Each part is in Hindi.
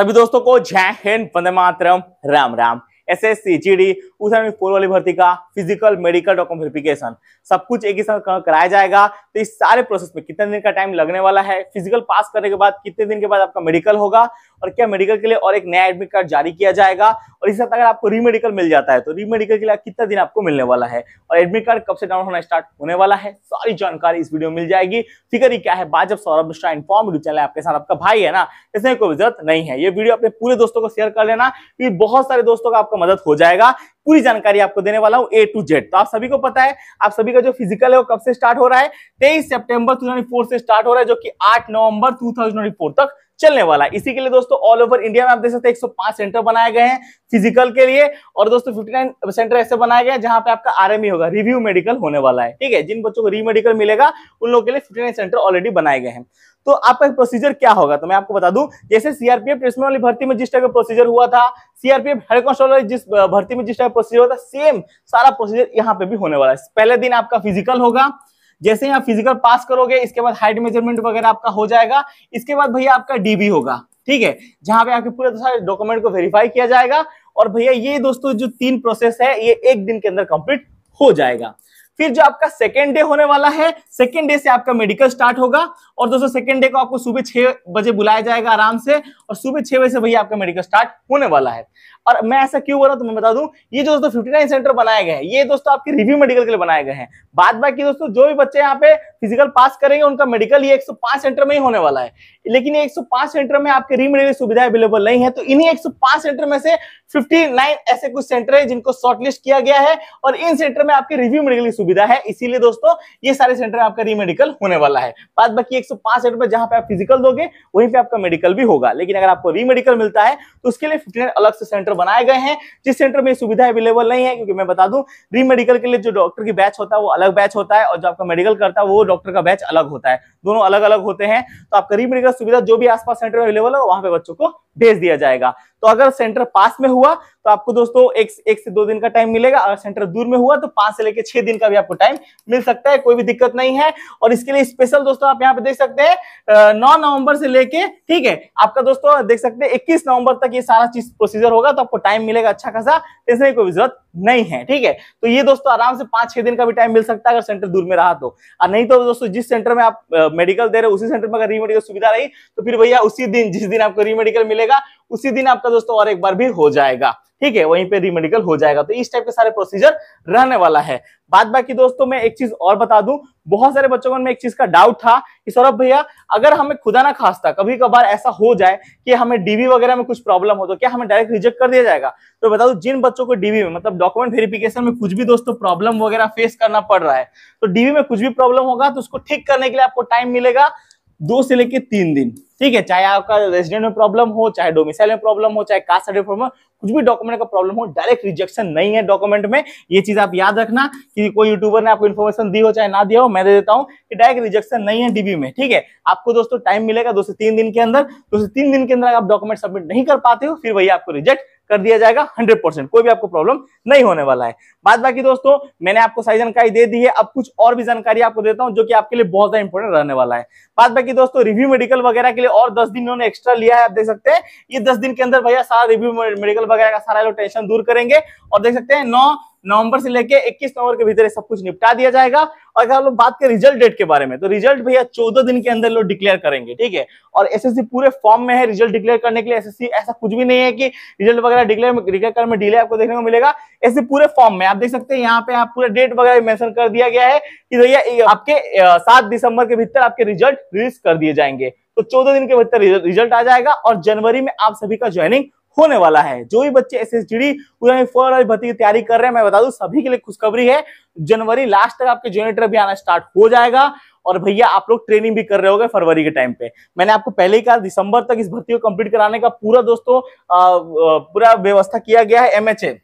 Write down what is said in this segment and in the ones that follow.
सभी दोस्तों को जय हिंद वंदे मातरम Ram Ram S S C G D four वाली भर्ती का फिजिकल मेडिकल डॉक्यूमेंट वेरिफिकेशन सब कुछ एक ही साथ कराया जाएगा तो इस सारे प्रोसेस में कितने दिन का टाइम लगने वाला है फिजिकल पास करने के बाद कितने दिन के बाद आपका मेडिकल होगा और क्या मेडिकल के लिए और एक नया एडमिट कार्ड जारी किया जाएगा और इस साथ अगर आपको रीमेडिकल मिल जाता है तो रीमेडिकल के लिए कितना दिन आपको मिलने वाला है और एडमिट कार्ड कब से डाउन होना स्टार्ट होने वाला है सारी जानकारी इस वीडियो में मिल जाएगी फिकर ही क्या है बाजब सौरभ मिश्रा इन्फॉर्म चैनल आपके साथ आपका भाई है ना इसमें कोई जरूरत नहीं है ये वीडियो अपने पूरे दोस्तों को शेयर कर लेना क्योंकि बहुत सारे दोस्तों का आपका मदद हो जाएगा पूरी जानकारी आपको देने वाला हूँ ए टू जेड तो आप सभी को पता है आप सभी का जो फिजिकल है वो कब से स्टार्ट हो रहा है तेईस सेप्टेम्बर टू से स्टार्ट हो रहा है जो कि आठ नवंबर टू तक चलने वाला है इसी के लिए दोस्तों ऑल ओवर इंडिया में आप देख सकते हैं 105 सेंटर बनाए गए हैं फिजिकल के लिए और दोस्तों 59 सेंटर ऐसे बनाए गए हैं जहां पे आपका आरएमई e होगा रिव्यू मेडिकल होने वाला है ठीक है जिन बच्चों को री मेडिकल मिलेगा उन लोगों के लिए फिफ्टी सेंटर ऑलरेडी बनाए गए हैं तो आपका प्रोसीजर क्या होगा तो मैं आपको बता दूं जैसे सीआरपीएफ प्लेसमेंट वाली भर्ती में जिस टाइप का प्रोसीजर हुआ था सीआरपीएफ हेड कॉन्स्टेबल वाली जिस भर्ती में जिस टाइप का प्रोसीजर हुआ था सेम सारा प्रोसीजर यहां पे भी होने वाला है पहले दिन आपका फिजिकल होगा जैसे ही आप फिजिकल पास करोगे इसके बाद हाइट मेजरमेंट वगैरह आपका हो जाएगा इसके बाद भैया आपका डीबी होगा ठीक है जहां पे आपके पूरे सारे डॉक्यूमेंट को वेरीफाई किया जाएगा और भैया ये दोस्तों जो तीन प्रोसेस है ये एक दिन के अंदर कंप्लीट हो जाएगा फिर जो आपका सेकेंड डे होने वाला है सेकेंड डे से आपका मेडिकल स्टार्ट होगा और दोस्तों सेकेंड डे को आपको सुबह छह बजे बुलाया जाएगा आराम से और सुबह छह बजे से भैया आपका मेडिकल स्टार्ट होने वाला है और मैं ऐसा क्यों बोला तो मैं बता दूं ये जो दोस्तों फिफ्टी सेंटर बनाए गए हैं ये दोस्तों आपके रिव्यू मेडिकल के लिए बनाए गए हैं बाद बाकी दोस्तों जो भी बच्चे यहाँ पे फिजिकल पास करेंगे उनका मेडिकल ये 105 सेंटर में ही होने वाला है लेकिन ये 105 सेंटर में आपके रीमेडिकल सुविधा अवेलेबल नहीं है तो इन्हीं 105 सेंटर में से 59 ऐसे कुछ सेंटर है जिनको शॉर्टलिस्ट किया गया है और इन सेंटर में आपके रिव्यू मेडिकल की सुविधा है इसीलिए दोस्तों ये सारे सेंटर में आपका रीमेडिकल होने वाला है बाद बाकी एक सेंटर में जहां पर आप फिजिकल दोगे वहीं पर आपका मेडिकल भी होगा लेकिन अगर आपको रीमेडिकल मिलता है तो उसके लिए फिफ्टी अलग से सेंटर बनाए गए हैं जिस सेंटर में सुविधा अवेलेबल नहीं है क्योंकि मैं बता दूं री मेडिकल के लिए जो डॉक्टर की बैच होता है वो अलग बैच होता है और जो आपका मेडिकल करता है वो डॉक्टर का बैच अलग होता है दोनों अलग अलग होते हैं तो आपका री मेडिकल सुविधा जो भी आसपास सेंटर में अवेलेबल है वहां पे बच्चों को भेज दिया जाएगा तो अगर सेंटर पास में हुआ तो आपको दोस्तों एक, एक से दो दिन का टाइम मिलेगा अगर सेंटर दूर में हुआ तो पांच से लेकर छह दिन का भी आपको टाइम मिल सकता है कोई भी दिक्कत नहीं है और इसके लिए स्पेशल दोस्तों आप यहाँ पे देख सकते हैं नौ नवंबर से लेके ठीक है आपका दोस्तों देख सकते हैं इक्कीस नवंबर तक ये सारा चीज प्रोसीजर होगा तो आपको टाइम मिलेगा अच्छा खासा इसमें कोई जरूरत नहीं है ठीक है तो ये दोस्तों आराम से पांच छह दिन का भी टाइम मिल सकता है अगर सेंटर दूर में रहा तो और नहीं तो दोस्तों जिस सेंटर में आप मेडिकल दे रहे उसी सेंटर में अगर रीमेडिकल सुविधा रही तो फिर भैया उसी दिन जिस दिन आपको रीमेडिकल मिलेगा उसी दिन आपका दोस्तों और एक बार भी हो जाएगा ठीक है वहीं पे रिमेडिकल हो जाएगा तो इस टाइप के सारे प्रोसीजर रहने वाला है बात बाकी दोस्तों मैं एक चीज और बता दूं बहुत सारे बच्चों में एक चीज का डाउट था कि सौरभ भैया अगर हमें खुदा ना खास्ता कभी कभार ऐसा हो जाए कि हमें डीवी वगैरह में कुछ प्रॉब्लम हो तो क्या हमें डायरेक्ट रिजेक्ट कर दिया जाएगा तो बता दू जिन बच्चों को डीवी में मतलब डॉक्यूमेंट वेरिफिकेशन में कुछ भी दोस्तों प्रॉब्लम वगैरह फेस करना पड़ रहा है तो डीवी में कुछ भी प्रॉब्लम होगा तो उसको ठीक करने के लिए आपको टाइम मिलेगा दो से लेके तीन दिन ठीक है चाहे आपका रेजिडेंट में प्रॉब्लम हो चाहे डोमिसाइल में प्रॉब्लम हो चाहे कास्ट सर्टिफिकेट में कुछ भी डॉक्यूमेंट का प्रॉब्लम हो डायरेक्ट रिजेक्शन नहीं है डॉक्यूमेंट में ये चीज आप याद रखना कि कोई यूट्यूबर ने आपको इन्फॉर्मेशन दी हो चाहे ना दिया हो मैं दे देता हूँ कि डायरेक्ट रिजेक्शन नहीं है डीबी में ठीक है आपको दोस्तों टाइम मिलेगा दो से तीन दिन के अंदर दो से तीन दिन के अंदर आप डॉक्यूमेंट सबमिट नहीं कर पाते हो फिर वही आपको रिजेक्ट कर दिया जाएगा 100 परसेंट कोई भी आपको प्रॉब्लम नहीं होने वाला है बात बाकी दोस्तों मैंने आपको सारी जानकारी दे दी है अब कुछ और भी जानकारी आपको देता हूं जो कि आपके लिए बहुत ज्यादा इंपॉर्टेंट रहने वाला है बात बाकी दोस्तों रिव्यू मेडिकल वगैरह के लिए और दस दिन उन्होंने एक्स्ट्रा लिया है आप देख सकते हैं ये दस दिन के अंदर भैया सारा रिव्यू मेडिकल वगैरह का सारा टेंशन दूर करेंगे और देख सकते हैं नौ नवंबर से लेके 21 नवंबर के भीतर सब कुछ निपटा दिया जाएगा और अगर हम लोग बात करें रिजल्ट डेट के बारे में तो रिजल्ट भैया चौदह दिन के अंदर लोग डिक्लेयर करेंगे ठीक है और एसएससी पूरे फॉर्म में है रिजल्ट डिक्लेयर करने के लिए एसएससी ऐसा कुछ भी नहीं है कि रिजल्ट वगैरह डिक्लेयर डिक्लेयर करने में डिले आपको देखने को मिलेगा ऐसे पूरे फॉर्म में आप देख सकते हैं यहाँ पे आप पूरा डेट वगैरह मेंशन कर दिया गया है कि भैया आपके सात दिसंबर के भीतर आपके रिजल्ट रिलीज कर दिए जाएंगे तो चौदह दिन के भीतर रिजल्ट आ जाएगा और जनवरी में आप सभी का ज्वाइनिंग होने वाला है जो भी बच्चे एस एस डी फॉर भर्ती की तैयारी कर रहे हैं मैं बता दू सभी के लिए खुशखबरी है जनवरी लास्ट तक आपके जनरेटर भी आना स्टार्ट हो जाएगा और भैया आप लोग ट्रेनिंग भी कर रहे हो फरवरी के टाइम पे मैंने आपको पहले ही कहा दिसंबर तक इस भर्ती को कंप्लीट कराने का पूरा दोस्तों पूरा व्यवस्था किया गया है MHA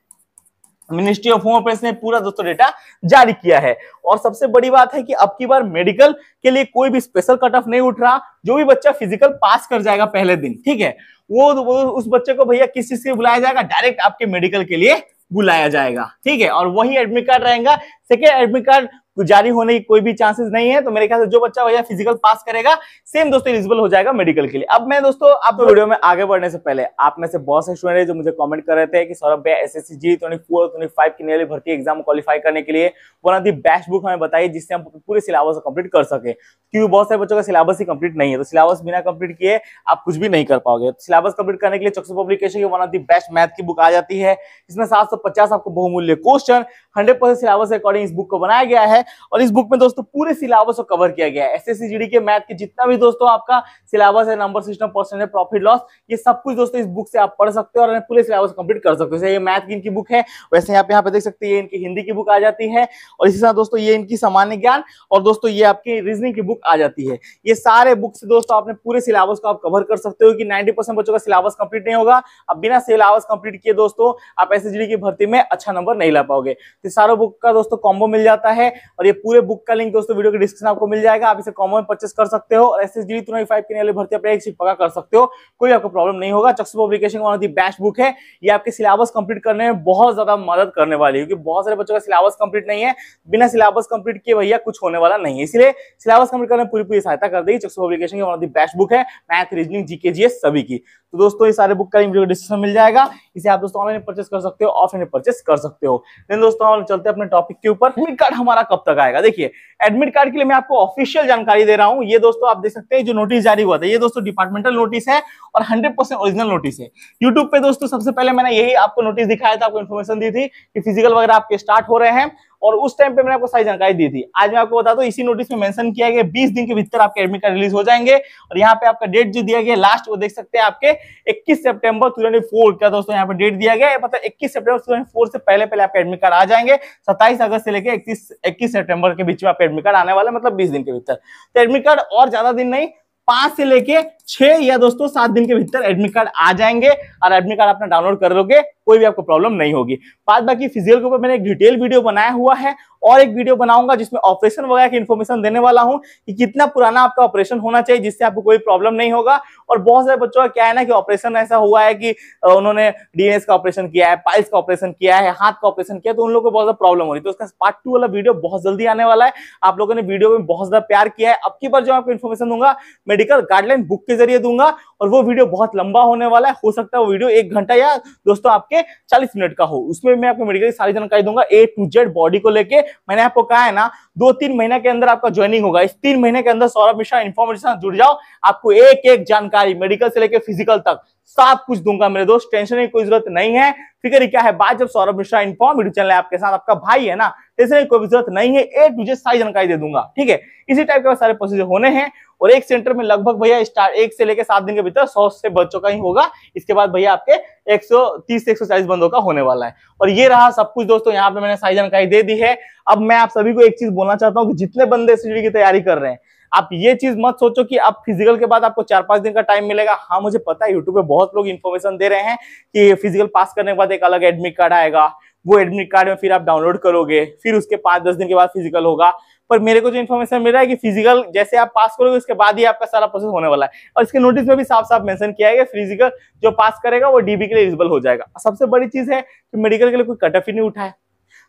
ministry of home affairs ने पूरा दोस्तों डेटा जारी किया है और सबसे बड़ी बात है कि अब की बार मेडिकल के लिए कोई भी स्पेशल कट ऑफ नहीं उठ रहा जो भी बच्चा फिजिकल पास कर जाएगा पहले दिन ठीक है वो, वो उस बच्चे को भैया किस चीज के बुलाया जाएगा डायरेक्ट आपके मेडिकल के लिए बुलाया जाएगा ठीक है और वही एडमिट कार्ड रहेगा सेकेंड एडमिट कार्ड जारी होने की कोई भी चांसेस नहीं है तो मेरे ख्याल से जो बच्चा भैया फिजिकल पास करेगा सेम दोस्तों एलिजिबल हो जाएगा मेडिकल के लिए अब मैं दोस्तों आप वीडियो तो- में आगे बढ़ने से पहले आप में से बहुत से स्टूडेंट है जो मुझे कॉमेंट कर रहे थे कि सौरभ भैया S S G twenty four twenty five की नियरली भर्ती एग्जाम क्वालिफाई करने के लिए one of the best book हमें बताई जिससे हम पूरे सिलेबस कंप्लीट कर सके क्योंकि बहुत सारे बच्चों का सिलेबस ही कंप्लीट नहीं है तो सिलेबस बिना कंप्लीट किए आप कुछ भी नहीं कर पाओगे सिलेबस तो कंप्लीट करने के लिए चक्सू पब्लिकेशन की one of the best math की बुक आ जाती है इसमें सात आपको बहुमूल्य question hundred percent syllabus according इस बुक को बनाया गया है और इस बुक में दोस्तों पूरे सिलेबस को कवर किया गया है एस जीडी के मैथ के जितना भी दोस्तों आपका सिलेबस है number system percentage profit loss ये सब कुछ दोस्तों इस बुक से आप पढ़ सकते हो और पूरे सिलेबस कंप्लीट कर सकते हो ये मैथ की इनकी बुक है वैसे आप यहाँ पे देख सकते हैं इनकी हिंदी की बुक आ जाती है और इसी साथ दोस्तों ये इनकी सामान्य ज्ञान और दोस्तों ये आपकी रीजनिंग की बुक आ जाती है ये सारे बुक से दोस्तों आपने पूरे सिलेबस को आप कवर कर सकते हो कि नाइनटी बच्चों का सिलेबस कंप्लीट नहीं होगा अब बिना सिलेबस कंप्लीट किए दोस्तों आप एस की भर्ती में अच्छा नंबर नहीं ला पाओगे तो सारों बुक का दोस्तों कॉम्बो मिल जाता है और ये पूरे बुक का लिंक दोस्तों वीडियो के डिस्क्रिप्शन आपको मिल जाएगा आप इसे कॉमन परचेस कर सकते हो और S S D two five के भर्ती आप एक सीट पका कर सकते हो कोई आपको प्रॉब्लम नहीं होगा Chaksu publication one of the best book है ये आपके सिलेबस कंप्लीट करने में बहुत ज्यादा मदद करने वाली है क्योंकि बहुत सारे बच्चों का सिलेबस कंप्लीट नहीं है बिना सिलेबस कंप्लीट किए भैया कुछ होने वाला नहीं है इसलिए सिलेबस कंप्लीट करने में पूरी पूरी सहायता कर देगी Chaksu publication one of the best book है मैथ रीजनिंग जीके जी सभी की तो दोस्तों ये सारे बुक का वीडियो डिस्क्रिप्शन मिल जाएगा इसे आप दोस्तों ऑनलाइन परचेस कर सकते हो ऑफलाइन परचेस कर सकते हो दोस्तों चलते हैं अपने टॉपिक के ऊपर हमारा कब तक आएगा देखिए एडमिट कार्ड के लिए मैं आपको ऑफिशियल जानकारी दे रहा हूँ ये दोस्तों आप देख सकते हैं जो नोटिस जारी हुआ था ये दोस्तों डिपार्टमेंटल नोटिस है और हंड्रेड परसेंट ओरिजिनल नोटिस है यूट्यूब पे दोस्तों सबसे पहले मैंने यही आपको नोटिस दिखाया था आपको इन्फॉर्मेशन दी थी कि फिजिकल वगैरह आपके स्टार्ट हो रहे हैं और उस टाइम पे मैंने आपको सारी जानकारी दी थी आज मैं आपको बता दू इसी नोटिस में मेंशन किया गया बीस दिन के भीतर आपके एडमिट कार्ड रिलीज हो जाएंगे और यहाँ पे आपका डेट जो दिया गया लास्ट वो देख सकते हैं आपके इक्कीस सेप्टेम्बर टू का दोस्तों यहाँ पे डेट दिया गया मतलब इक्कीस सेप्टेम्बर टू से पहले पहले आपके एडमिट कार्ड आ जाएंगे सत्ताईस अगस्त से लेकर इक्कीस इक्कीस सेप्टेम्बर के बीच में आपके एडमिट कार्ड आने वाले मतलब बीस दिन के भीतर तो एडमिट कार्ड और ज्यादा दिन नहीं पांच से लेके छह या दोस्तों सात दिन के भीतर एडमिट कार्ड आ जाएंगे और एडमिट कार्ड अपना डाउनलोड कर लोगे कोई भी आपको प्रॉब्लम नहीं होगी बात बाकी फिजियल के ऊपर मैंने एक डिटेल वीडियो बनाया हुआ है और एक वीडियो बनाऊंगा जिसमें ऑपरेशन वगैरह की इन्फॉर्मेशन देने वाला हूं कि कितना पुराना आपका ऑपरेशन होना चाहिए जिससे आपको कोई प्रॉब्लम नहीं होगा और बहुत सारे बच्चों का क्या है ना कि ऑपरेशन ऐसा हुआ है कि उन्होंने डीएनएस का ऑपरेशन किया है पाइल्स का ऑपरेशन किया है हाथ का ऑपरेशन किया तो उन लोगों को बहुत ज्यादा प्रॉब्लम हो रही है तो उसका पार्ट टू वाला वीडियो बहुत जल्दी आने वाला है आप लोगों ने वीडियो में बहुत ज्यादा प्यार किया है अब की बार जो आपको इन्फॉर्मेशन दूंगा मेडिकल गाइडलाइन बुक के जरिए दूंगा और वो वीडियो बहुत लंबा होने वाला है हो सकता है वो वीडियो एक घंटा या दोस्तों आपके चालीस मिनट का हो उसमें मैं आपको मेडिकल की सारी जानकारी दूंगा ए टू जेड बॉडी को लेके मैंने आपको कहा है ना दो तीन महीने के अंदर आपका ज्वाइनिंग होगा इस तीन महीने के अंदर सौरभ मिश्रा इन्फॉर्मेशन जुड़ जाओ आपको एक एक जानकारी मेडिकल से लेकर फिजिकल तक सब कुछ दूंगा मेरे दोस्त टेंशन की कोई जरूरत नहीं है फिक्र क्या है बात जब Saurabh Mishra inform YouTube channel आपके साथ आपका भाई है ना इसलिए कोई भी जरूरत नहीं है ए टू जे सारी जानकारी दे दूंगा ठीक है इसी टाइप के सारे प्रोसीजर होने हैं और एक सेंटर में लगभग भैया स्टार्ट एक से लेकर सात दिन के भीतर सौ से बच्चों का ही होगा इसके बाद भैया आपके 130 से 140 बंदों का होने वाला है और ये रहा सब कुछ दोस्तों यहाँ पे मैंने सारी जानकारी दे दी है अब मैं आप सभी को एक चीज बोलना चाहता हूँ कि जितने बंदे एस की तैयारी कर रहे हैं आप ये चीज मत सोचो कि आप फिजिकल के बाद आपको चार पांच दिन का टाइम मिलेगा हाँ मुझे पता है यूट्यूब पे बहुत लोग इन्फॉर्मेशन दे रहे हैं कि फिजिकल पास करने के बाद एक अलग एडमिट कार्ड आएगा वो एडमिट कार्ड में फिर आप डाउनलोड करोगे फिर उसके पाँच दस दिन के बाद फिजिकल होगा पर मेरे को जो इन्फॉर्मेशन मिल रहा है कि फिजिकल जैसे आप पास करोगे उसके बाद ही आपका सारा प्रोसेस होने वाला है और इसके नोटिस में भी साफ साफ मेंशन किया है कि फिजिकल जो पास करेगा वो डीबी के लिए एलिजिबल हो जाएगा सबसे बड़ी चीज़ है कि मेडिकल के लिए कोई कट ऑफ ही नहीं उठा है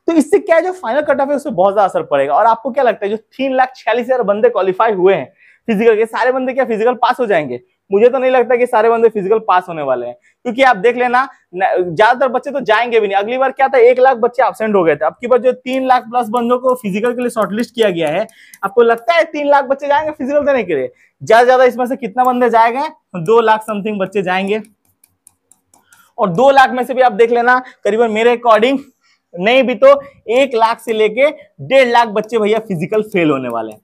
तो इससे क्या है जो फाइनल कट ऑफ है पर बहुत ज्यादा असर पड़ेगा और आपको क्या लगता है जो तीन लाख छियालीस हजार बंदे क्वालिफाई हुए हैं फिजिकल के सारे बंदे क्या फिजिकल पास हो जाएंगे मुझे तो नहीं लगता कि सारे बंदे फिजिकल पास होने वाले हैं क्योंकि आप देख लेना ज्यादातर बच्चे तो जाएंगे भी नहीं अगली बार क्या था एक लाख बच्चे एबसेंट हो गए थे अब की बार जो तीन लाख प्लस बंदों को फिजिकल के लिए शॉर्टलिस्ट किया गया है आपको लगता है तीन लाख बच्चे जाएंगे फिजिकल देने के लिए ज्यादा ज्यादा इसमें से कितना बंदे जाएंगे दो लाख समथिंग बच्चे जाएंगे और दो लाख में से भी आप देख लेना करीबन मेरे अकॉर्डिंग नहीं भी तो एक लाख से लेके डेढ़ लाख बच्चे भैया फिजिकल फेल होने वाले हैं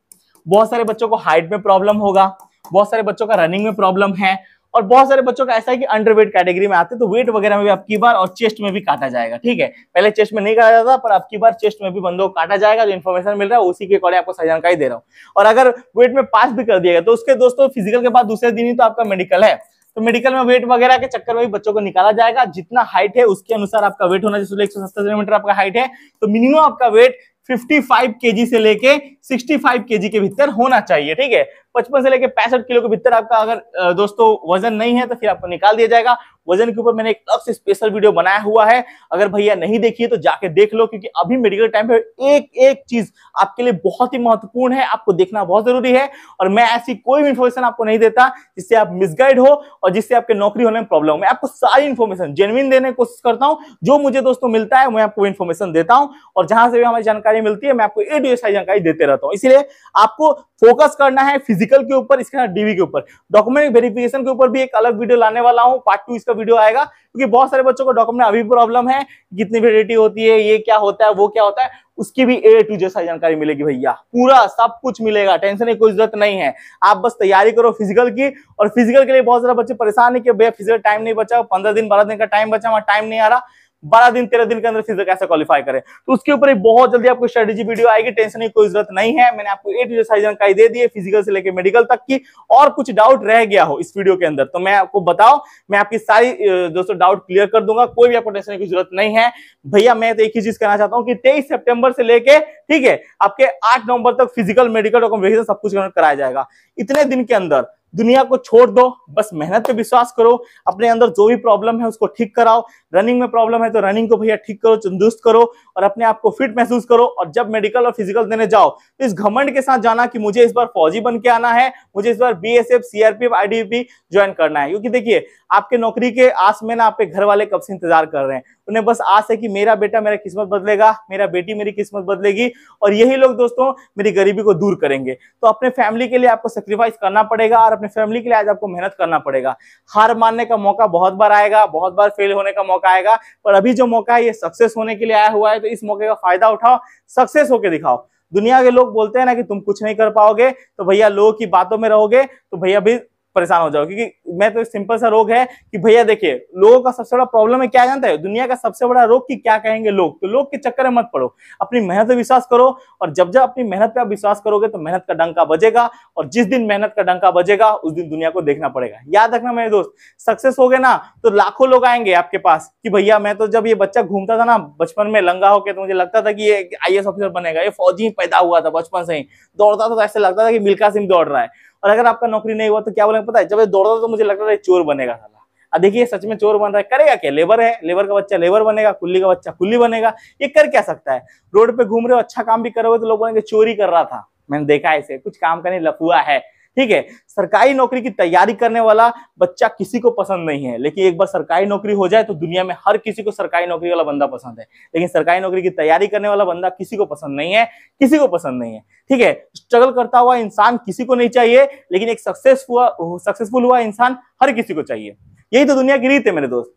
बहुत सारे बच्चों को हाइट में प्रॉब्लम होगा बहुत सारे बच्चों का रनिंग में प्रॉब्लम है और बहुत सारे बच्चों का ऐसा है कि अंडरवेट कैटेगरी में आते हैं तो वेट वगैरह में भी आपकी बार और चेस्ट में भी काटा जाएगा ठीक है पहले चेस्ट में नहीं काटा जाता पर आपकी बार चेस्ट में भी बंदों को काटा जाएगा जो इन्फॉर्मेशन मिल रहा है उसी के अकॉर्डिंग आपको सही जानकारी दे रहा हूँ और अगर वेट में पास भी कर दिया गया तो उसके दोस्तों फिजिकल के बाद दूसरे दिन ही तो आपका मेडिकल है तो मेडिकल में वेट वगैरह के चक्कर में भी बच्चों को निकाला जाएगा जितना हाइट है उसके अनुसार आपका वेट होना चाहिए एक सौ सत्तर सेंटीमीटर आपका हाइट है तो मिनिमम आपका वेट 55 फाइव से लेके 65 केजी के भीतर होना चाहिए ठीक है पचपन से लेकर पैंसठ किलो के भीतर आपका अगर दोस्तों वजन नहीं है तो फिर आपको निकाल दिया जाएगा वजन के ऊपर मैंने एक अलग से स्पेशल वीडियो बनाया हुआ है अगर भैया नहीं देखिए तो जाके देख लो क्योंकि अभी मेडिकल टाइम पे एक एक चीज आपके लिए बहुत ही महत्वपूर्ण है आपको देखना बहुत जरूरी है और मैं ऐसी कोई भी इन्फॉर्मेशन आपको नहीं देता जिससे आप मिसगाइड हो और जिससे आपके नौकरी होने में प्रॉब्लम हो मैं आपको सारी इन्फॉर्मेशन जेनविन देने की कोशिश करता हूँ जो मुझे दोस्तों मिलता है मैं आपको इन्फॉर्मेशन देता हूँ और जहां से भी हमारी जानकारी मिलती है मैं आपको ए डी जानकारी देते रहता रहता हूं इसलिए आपको फोकस करना है फिजिकल के ऊपर इसके साथ डीवी के ऊपर डॉक्यूमेंट वेरिफिकेशन के ऊपर भी एक अलग वीडियो लाने वाला हूँ पार्ट टू इसका वीडियो आएगा क्योंकि बहुत सारे बच्चों को डॉक्यूमेंट अभी प्रॉब्लम है कितनी वेरिटी होती है ये क्या होता है वो क्या होता है उसकी भी ए टू जे सारी जानकारी मिलेगी भैया पूरा सब कुछ मिलेगा टेंशन की कोई जरूरत नहीं है आप बस तैयारी करो फिजिकल की और फिजिकल के लिए बहुत सारे बच्चे परेशान है कि भैया फिजिकल टाइम नहीं बचा पंद्रह दिन बारह दिन का टाइम बचा वहां टाइम नहीं आ रहा बारह दिन तेरह दिन के अंदर फिजर कैसे क्वालिफाई करें तो उसके ऊपर बहुत जल्दी आपको स्ट्रेटेजी वीडियो आएगी टेंशन की कोई जरूरत नहीं है मैंने आपको ए जानकारी दे दी फिजिकल से लेकर मेडिकल तक की और कुछ डाउट रह गया हो इस वीडियो के अंदर तो मैं आपको बताओ मैं आपकी सारी दोस्तों डाउट क्लियर कर दूंगा कोई भी आपको टेंशन की जरूरत नहीं है भैया मैं तो एक ही चीज कहना चाहता हूँ कि तेईस सेप्टेम्बर से लेके ठीक है आपके आठ नवंबर तक फिजिकल मेडिकल डॉक्यूमेंटेशन सब कुछ कराया जाएगा इतने दिन के अंदर दुनिया को छोड़ दो बस मेहनत पे विश्वास करो अपने अंदर जो भी प्रॉब्लम है उसको ठीक कराओ रनिंग में प्रॉब्लम है तो रनिंग को भैया ठीक करो तंदुरुस्त करो और अपने आप को फिट महसूस करो और जब मेडिकल और फिजिकल देने जाओ तो इस घमंड के साथ जाना कि मुझे इस बार फौजी बन के आना है मुझे इस बार B S F CRPF IDP join करना है क्योंकि देखिए आपके नौकरी के आस में ना आपके घर वाले कब से इंतजार कर रहे हैं उन्हें बस आस है कि मेरा बेटा मेरा किस्मत बदलेगा मेरा बेटी मेरी किस्मत बदलेगी और यही लोग दोस्तों मेरी गरीबी को दूर करेंगे तो अपने फैमिली के लिए आपको सेक्रीफाइस करना पड़ेगा और अपने फैमिली के लिए आज आपको मेहनत करना पड़ेगा हार मानने का मौका बहुत बार आएगा बहुत बार फेल होने का मौका आएगा पर अभी जो मौका है ये सक्सेस होने के लिए आया हुआ है तो इस मौके का फायदा उठाओ सक्सेस होकर दिखाओ दुनिया के लोग बोलते हैं ना कि तुम कुछ नहीं कर पाओगे तो भैया लोगों की बातों में रहोगे तो भैया भी परेशान हो जाओ क्योंकि मैं तो सिंपल सा रोग है कि भैया देखिए लोगों का सबसे बड़ा प्रॉब्लम है क्या जानता है दुनिया का सबसे बड़ा रोग की क्या कहेंगे लोग तो लोग के चक्कर में मत पड़ो अपनी मेहनत पर विश्वास करो और जब जब अपनी मेहनत पे आप विश्वास करोगे तो मेहनत का डंका बजेगा और जिस दिन मेहनत का डंका बजेगा उस दिन दुनिया को देखना पड़ेगा याद रखना मेरे दोस्त सक्सेस हो गए ना तो लाखों लोग आएंगे आपके पास कि भैया मैं तो जब ये बच्चा घूमता था ना बचपन में लंगा होकर तो मुझे लगता था कि ये आई ऑफिसर बनेगा ये फौजी पैदा हुआ था बचपन से ही दौड़ता था तो ऐसे लगता था कि मिल्का सिंह दौड़ रहा है और अगर आपका नौकरी नहीं हुआ तो क्या बोलेंगे पता है जब ये दौड़ता तो मुझे लग रहा है चोर बनेगा साला देखिए सच में चोर बन रहा है करेगा क्या लेबर है लेबर का बच्चा लेबर बनेगा कुल्ली का बच्चा कुल्ली बनेगा ये कर क्या सकता है रोड पे घूम रहे हो अच्छा काम भी करोगे तो लोग बोलेंगे चोरी कर रहा था मैंने देखा इसे कुछ काम का नहीं लफुआ है ठीक है सरकारी नौकरी की तैयारी करने वाला बच्चा किसी को पसंद नहीं है लेकिन एक बार सरकारी नौकरी हो जाए तो दुनिया में हर किसी को सरकारी नौकरी वाला बंदा पसंद है लेकिन सरकारी नौकरी की तैयारी करने वाला बंदा किसी को पसंद नहीं है किसी को पसंद नहीं है ठीक है स्ट्रगल करता हुआ इंसान किसी को नहीं चाहिए लेकिन एक सक्सेस हुआ सक्सेसफुल हुआ इंसान हर किसी को चाहिए यही तो दुनिया की रीत है मेरे दोस्त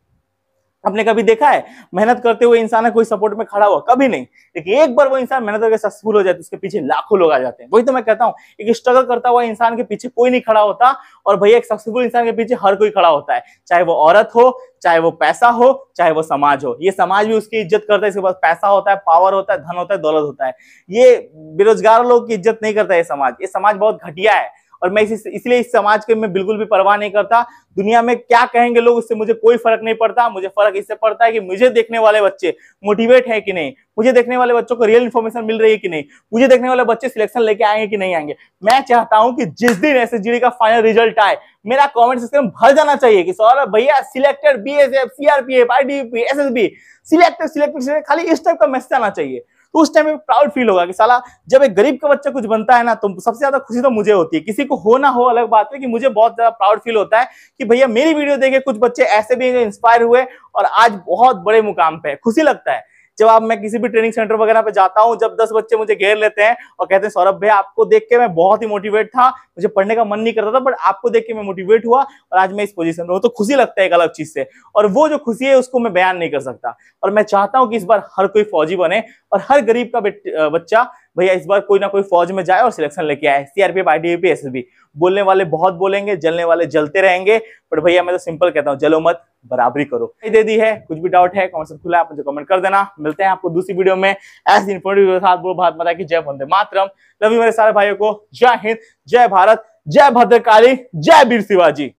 आपने कभी देखा है मेहनत करते हुए इंसान कोई सपोर्ट में खड़ा हुआ कभी नहीं लेकिन एक बार वो इंसान मेहनत करके सक्सेसफुल हो जाता है उसके पीछे लाखों लोग आ जाते हैं वही तो मैं कहता हूँ एक स्ट्रगल करता हुआ इंसान के पीछे कोई नहीं खड़ा होता और भैया एक सक्सेसफुल इंसान के पीछे हर कोई खड़ा होता है चाहे वो औरत हो चाहे वो पैसा हो चाहे वो समाज हो ये समाज भी उसकी इज्जत करता है इसके पास पैसा होता है पावर होता है धन होता है दौलत होता है ये बेरोजगार लोग की इज्जत नहीं करता है समाज ये समाज बहुत घटिया है और मैं इसलिए इस समाज के मैं बिल्कुल भी परवाह नहीं करता दुनिया में क्या कहेंगे लोग उससे मुझे कोई फर्क नहीं पड़ता मुझे फर्क इससे पड़ता है कि मुझे देखने वाले बच्चे मोटिवेट है कि नहीं मुझे देखने वाले बच्चों को रियल इन्फॉर्मेशन मिल रही है कि नहीं मुझे देखने वाले बच्चे सिलेक्शन लेके आएंगे कि नहीं आएंगे मैं चाहता हूं कि जिस दिन एस का फाइनल रिजल्ट आए मेरा कॉमेंट सिस्टम भर जाना चाहिए कि सौरभ भैया selected B S F CRPF I D P S S B selected selected खाली इस टाइप का मैसेज आना चाहिए तो उस टाइम में प्राउड फील होगा कि साला जब एक गरीब का बच्चा कुछ बनता है ना तो सबसे ज्यादा खुशी तो मुझे होती है किसी को हो ना हो अलग बात है कि मुझे बहुत ज्यादा प्राउड फील होता है कि भैया मेरी वीडियो देखे कुछ बच्चे ऐसे भी इंस्पायर हुए और आज बहुत बड़े मुकाम पे है खुशी लगता है जब आप मैं किसी भी ट्रेनिंग सेंटर वगैरह पे जाता हूँ जब दस बच्चे मुझे घेर लेते हैं और कहते हैं सौरभ भाई आपको देख के मैं बहुत ही मोटिवेट था मुझे पढ़ने का मन नहीं करता था बट आपको देख के मैं मोटिवेट हुआ और आज मैं इस पोजिशन में हूँ तो खुशी लगता है एक अलग चीज से और वो जो खुशी है उसको मैं बयान नहीं कर सकता और मैं चाहता हूँ कि इस बार हर कोई फौजी बने और हर गरीब का बच्चा भैया इस बार कोई ना कोई फौज में जाए और सिलेक्शन लेके आए सीआरपीएफ आईडीपी एसएसबी बोलने वाले बहुत बोलेंगे जलने वाले जलते रहेंगे बट भैया मैं तो सिंपल कहता हूँ जलो मत बराबरी करो दे दी है कुछ भी डाउट है कमेंट सब खुला आप मुझे कमेंट कर देना मिलते हैं आपको दूसरी वीडियो में ऐसे इन्फॉर्मेटिव के साथ बोलो भारत माता की जय वंदे मातरम लव मेरे सारे भाइयों को जय हिंद जय भारत जय भद्रकाली जय वीर शिवाजी